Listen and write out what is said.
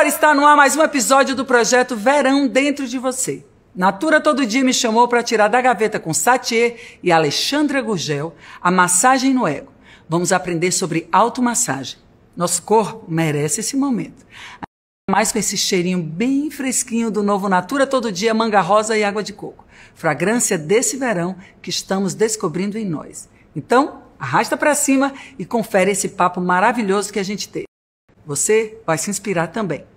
Agora está no ar mais um episódio do projeto Verão Dentro de Você. Natura todo dia me chamou para tirar da gaveta com Satie e Alexandra Gurgel a massagem no ego. Vamos aprender sobre automassagem. Nosso corpo merece esse momento. Mais com esse cheirinho bem fresquinho do novo Natura todo dia, manga rosa e água de coco. Fragrância desse verão que estamos descobrindo em nós. Então, arrasta para cima e confere esse papo maravilhoso que a gente teve. Você vai se inspirar também.